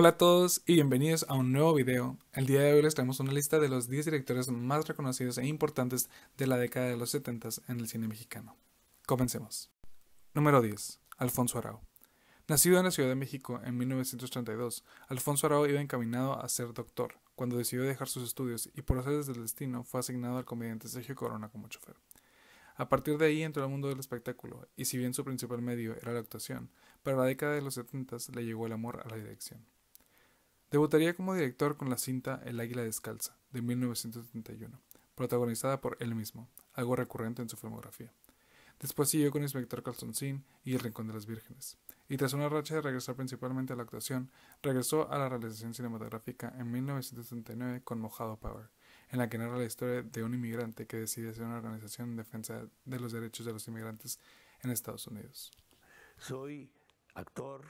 Hola a todos y bienvenidos a un nuevo video. El día de hoy les traemos una lista de los 10 directores más reconocidos e importantes de la década de los 70 en el cine mexicano. Comencemos. Número 10. Alfonso Arau. Nacido en la Ciudad de México en 1932, Alfonso Arau iba encaminado a ser doctor, cuando decidió dejar sus estudios y por desde del destino fue asignado al comediante Sergio Corona como chofer. A partir de ahí entró al mundo del espectáculo, y si bien su principal medio era la actuación, para la década de los 70 le llegó el amor a la dirección. Debutaría como director con la cinta El Águila Descalza, de 1971, protagonizada por él mismo, algo recurrente en su filmografía. Después siguió con Inspector sin y El Rincón de las Vírgenes, y tras una racha de regresar principalmente a la actuación, regresó a la realización cinematográfica en 1979 con Mojado Power, en la que narra la historia de un inmigrante que decide ser una organización en defensa de los derechos de los inmigrantes en Estados Unidos. Soy actor,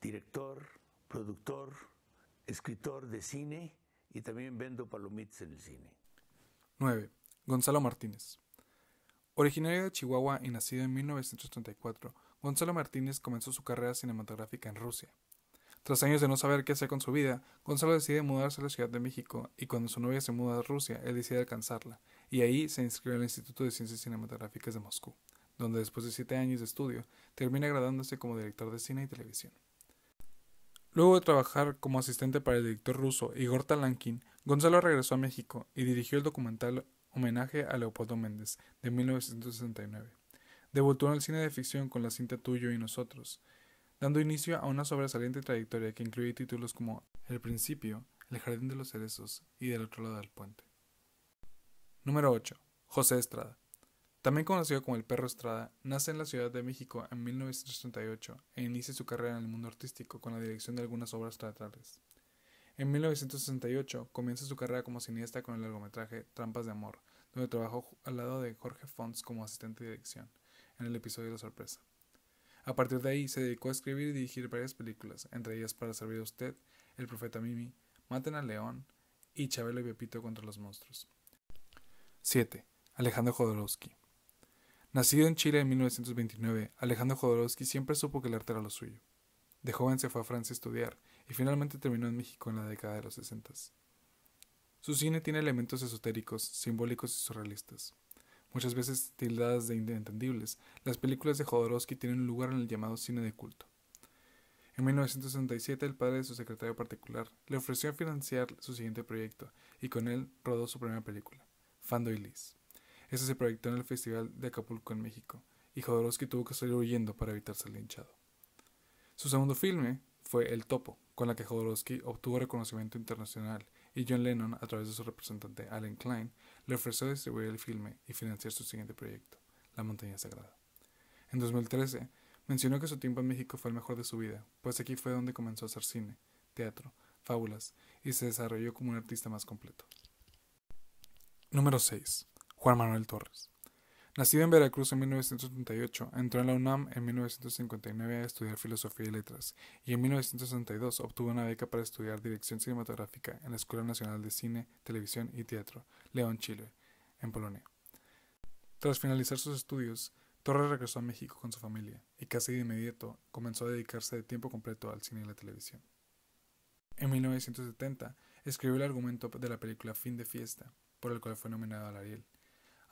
director, productor, escritor de cine y también vendo palomitas en el cine. 9. Gonzalo Martínez. Originario de Chihuahua y nacido en 1934, Gonzalo Martínez comenzó su carrera cinematográfica en Rusia. Tras años de no saber qué hacer con su vida, Gonzalo decide mudarse a la Ciudad de México y cuando su novia se muda a Rusia, él decide alcanzarla, y ahí se inscribe al Instituto de Ciencias Cinematográficas de Moscú, donde después de siete años de estudio, termina graduándose como director de cine y televisión. Luego de trabajar como asistente para el director ruso Igor Talankin, Gonzalo regresó a México y dirigió el documental Homenaje a Leopoldo Méndez de 1969. Debutó en el cine de ficción con la cinta Tuyo y Nosotros, dando inicio a una sobresaliente trayectoria que incluye títulos como El Principio, El Jardín de los Cerezos y Del otro lado del puente. Número 8. José Estrada también conocido como el Perro Estrada, nace en la Ciudad de México en 1938 e inicia su carrera en el mundo artístico con la dirección de algunas obras teatrales. En 1968 comienza su carrera como cineasta con el largometraje Trampas de Amor, donde trabajó al lado de Jorge Fonts como asistente de dirección, en el episodio La Sorpresa. A partir de ahí se dedicó a escribir y dirigir varias películas, entre ellas Para Servir a Usted, El Profeta Mimi, Maten al León y Chabelo y Pepito contra los monstruos. 7. Alejandro Jodorowsky Nacido en Chile en 1929, Alejandro Jodorowsky siempre supo que el arte era lo suyo. De joven se fue a Francia a estudiar y finalmente terminó en México en la década de los 60. Su cine tiene elementos esotéricos, simbólicos y surrealistas. Muchas veces tildadas de inentendibles, las películas de Jodorowsky tienen un lugar en el llamado cine de culto. En 1967, el padre de su secretario particular le ofreció financiar su siguiente proyecto y con él rodó su primera película, Fando y Liz. Este se proyectó en el Festival de Acapulco en México, y Jodorowsky tuvo que salir huyendo para evitar ser linchado. Su segundo filme fue El Topo, con la que Jodorowsky obtuvo reconocimiento internacional, y John Lennon, a través de su representante Alan Klein, le ofreció distribuir el filme y financiar su siguiente proyecto, La Montaña Sagrada. En 2013, mencionó que su tiempo en México fue el mejor de su vida, pues aquí fue donde comenzó a hacer cine, teatro, fábulas, y se desarrolló como un artista más completo. Número 6. Juan Manuel Torres. Nacido en Veracruz en 1938, entró en la UNAM en 1959 a estudiar Filosofía y Letras y en 1962 obtuvo una beca para estudiar Dirección Cinematográfica en la Escuela Nacional de Cine, Televisión y Teatro, León, Chile, en Polonia. Tras finalizar sus estudios, Torres regresó a México con su familia y casi de inmediato comenzó a dedicarse de tiempo completo al cine y la televisión. En 1970 escribió el argumento de la película Fin de Fiesta, por el cual fue nominado al Ariel.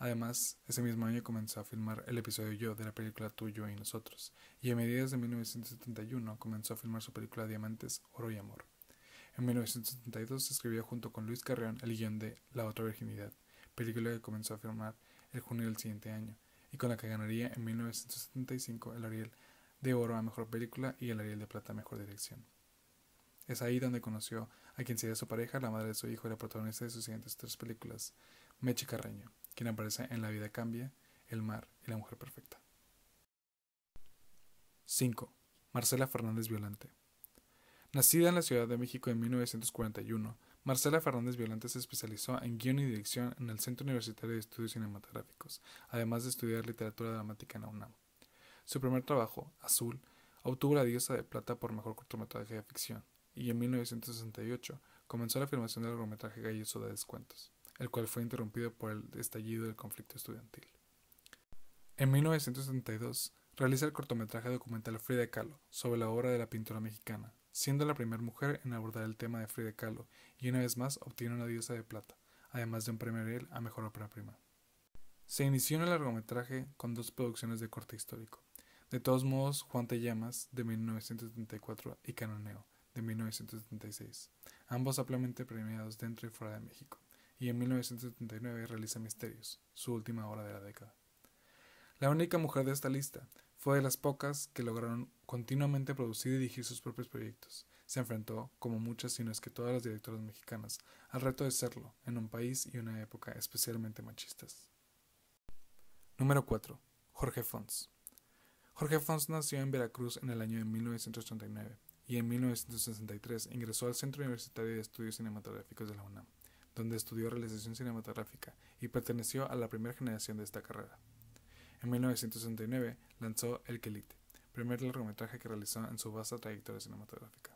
Además, ese mismo año comenzó a filmar el episodio Yo de la película "Tuyo y Nosotros, y a mediados de 1971 comenzó a filmar su película Diamantes, Oro y Amor. En 1972 escribió junto con Luis Carreón el guión de La Otra Virginidad, película que comenzó a filmar el junio del siguiente año, y con la que ganaría en 1975 el Ariel de Oro a Mejor Película y el Ariel de Plata a Mejor Dirección. Es ahí donde conoció a quien sería su pareja, la madre de su hijo y la protagonista de sus siguientes tres películas, Meche Carreño quien aparece en La vida cambia, El mar y La mujer perfecta. 5. Marcela Fernández Violante. Nacida en la Ciudad de México en 1941, Marcela Fernández Violante se especializó en guión y dirección en el Centro Universitario de Estudios Cinematográficos, además de estudiar literatura dramática en la UNAM. Su primer trabajo, Azul, obtuvo la Diosa de Plata por Mejor Cortometraje de Ficción, y en 1968 comenzó la filmación del largometraje galloso de Descuentos el cual fue interrumpido por el estallido del conflicto estudiantil. En 1972 realiza el cortometraje documental Frida Kahlo sobre la obra de la pintora mexicana, siendo la primera mujer en abordar el tema de Frida Kahlo y una vez más obtiene una diosa de plata, además de un premio Ariel a mejor ópera prima. Se inició en el largometraje con dos producciones de corte histórico. De todos modos, Juan Te Llamas, de 1974, y Canoneo, de 1976, ambos ampliamente premiados dentro y fuera de México y en 1979 realiza Misterios, su última obra de la década. La única mujer de esta lista fue de las pocas que lograron continuamente producir y dirigir sus propios proyectos. Se enfrentó, como muchas, si no es que todas las directoras mexicanas, al reto de serlo, en un país y una época especialmente machistas. Número 4. Jorge Fons. Jorge Fons nació en Veracruz en el año de 1989 y en 1963 ingresó al Centro Universitario de Estudios Cinematográficos de la UNAM donde estudió realización cinematográfica y perteneció a la primera generación de esta carrera. En 1969 lanzó El Quelite, primer largometraje que realizó en su vasta trayectoria cinematográfica.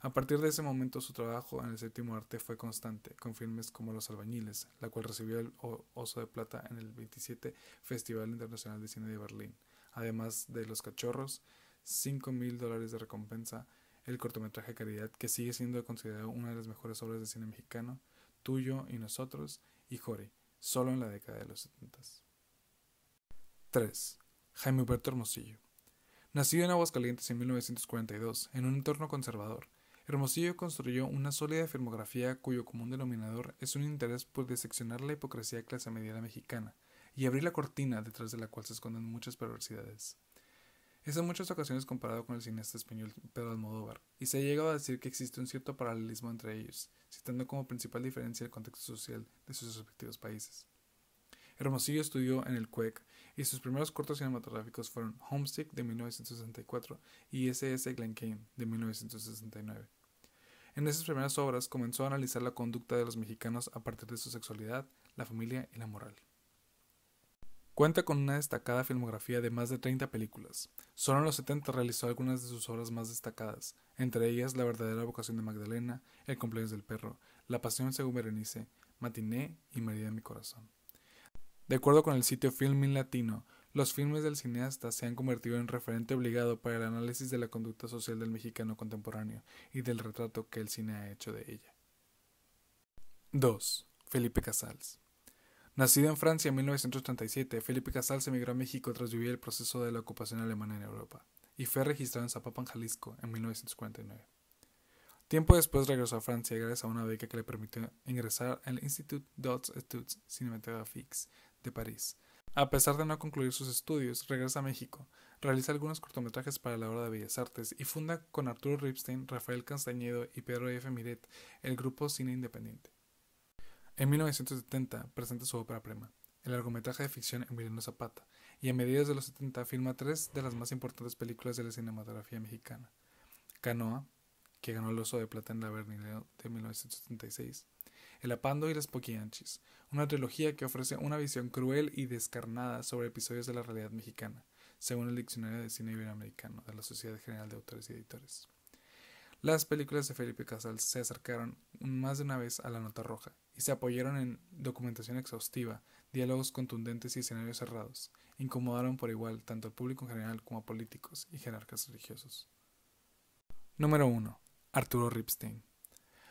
A partir de ese momento su trabajo en el séptimo arte fue constante, con filmes como Los Albañiles, la cual recibió el Oso de Plata en el 27 Festival Internacional de Cine de Berlín, además de Los Cachorros, 5 mil dólares de recompensa, el cortometraje Caridad, que sigue siendo considerado una de las mejores obras de cine mexicano, Tuyo y Nosotros y Jore, solo en la década de los 70. 3. Jaime Huberto Hermosillo. Nacido en Aguascalientes en 1942, en un entorno conservador, Hermosillo construyó una sólida filmografía cuyo común denominador es un interés por diseccionar la hipocresía clase mediana mexicana y abrir la cortina detrás de la cual se esconden muchas perversidades. Es en muchas ocasiones comparado con el cineasta español Pedro Almodóvar, y se ha llegado a decir que existe un cierto paralelismo entre ellos, citando como principal diferencia el contexto social de sus respectivos países. Hermosillo estudió en el CUEC y sus primeros cortos cinematográficos fueron Homesick de 1964 y SS Glencairn de 1969. En esas primeras obras comenzó a analizar la conducta de los mexicanos a partir de su sexualidad, la familia y la moral. Cuenta con una destacada filmografía de más de 30 películas. Solo en los 70 realizó algunas de sus obras más destacadas, entre ellas La verdadera vocación de Magdalena, El cumpleaños del perro, La pasión según Berenice, Matiné y María de mi corazón. De acuerdo con el sitio Filmin Latino, los filmes del cineasta se han convertido en referente obligado para el análisis de la conducta social del mexicano contemporáneo y del retrato que el cine ha hecho de ella. 2. Felipe Casals Nacido en Francia en 1937, Felipe se emigró a México tras vivir el proceso de la ocupación alemana en Europa y fue registrado en Zapopan, Jalisco, en 1949. Tiempo después regresó a Francia gracias a una beca que le permitió ingresar al Institut d'Arts études Cinématographiques de París. A pesar de no concluir sus estudios, regresa a México, realiza algunos cortometrajes para la obra de Bellas Artes y funda con Arturo Ripstein, Rafael Castañedo y Pedro F. Miret el grupo Cine Independiente. En 1970 presenta su ópera prima, el largometraje de ficción Emiliano Zapata, y a mediados de los 70 filma tres de las más importantes películas de la cinematografía mexicana. Canoa, que ganó el Oso de Plata en la Berlinale de 1976, El Apando y las Poquianchis, una trilogía que ofrece una visión cruel y descarnada sobre episodios de la realidad mexicana, según el Diccionario de Cine Iberoamericano de la Sociedad General de Autores y Editores. Las películas de Felipe Casals se acercaron más de una vez a la nota roja, y se apoyaron en documentación exhaustiva, diálogos contundentes y escenarios cerrados. Incomodaron por igual tanto al público en general como a políticos y jerarcas religiosos. Número 1. Arturo Ripstein.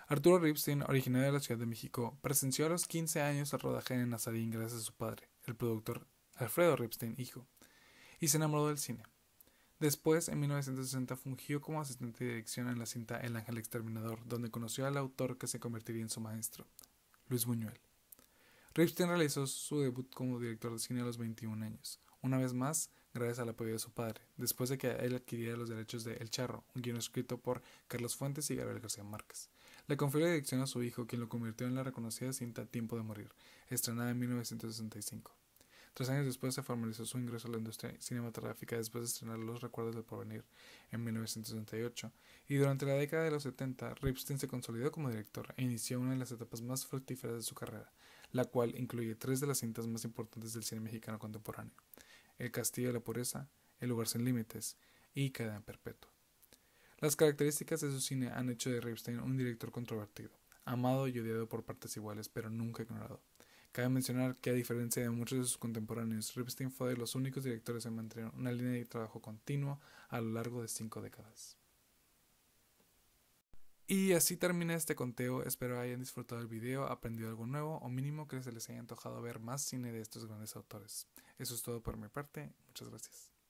Arturo Ripstein, originario de la Ciudad de México, presenció a los 15 años el rodaje en Nazarín gracias a su padre, el productor Alfredo Ripstein, hijo, y se enamoró del cine. Después, en 1960, fungió como asistente de dirección en la cinta El Ángel Exterminador, donde conoció al autor que se convertiría en su maestro, Luis Buñuel. Ripstein realizó su debut como director de cine a los 21 años, una vez más gracias al apoyo de su padre, después de que él adquiriera los derechos de El Charro, un guion escrito por Carlos Fuentes y Gabriel García Márquez. Le confió la dirección a su hijo, quien lo convirtió en la reconocida cinta Tiempo de Morir, estrenada en 1965. Tres años después se formalizó su ingreso a la industria cinematográfica después de estrenar Los Recuerdos del Porvenir en 1968 y durante la década de los 70 Ripstein se consolidó como director e inició una de las etapas más fructíferas de su carrera, la cual incluye tres de las cintas más importantes del cine mexicano contemporáneo, El Castillo de la Pureza, El Lugar Sin Límites y Cadena Perpetua. Las características de su cine han hecho de Ripstein un director controvertido, amado y odiado por partes iguales, pero nunca ignorado. Cabe mencionar que a diferencia de muchos de sus contemporáneos, Ripstein fue de los únicos directores en mantener una línea de trabajo continua a lo largo de cinco décadas. Y así termina este conteo, espero hayan disfrutado el video, aprendido algo nuevo o mínimo que se les haya antojado ver más cine de estos grandes autores. Eso es todo por mi parte, muchas gracias.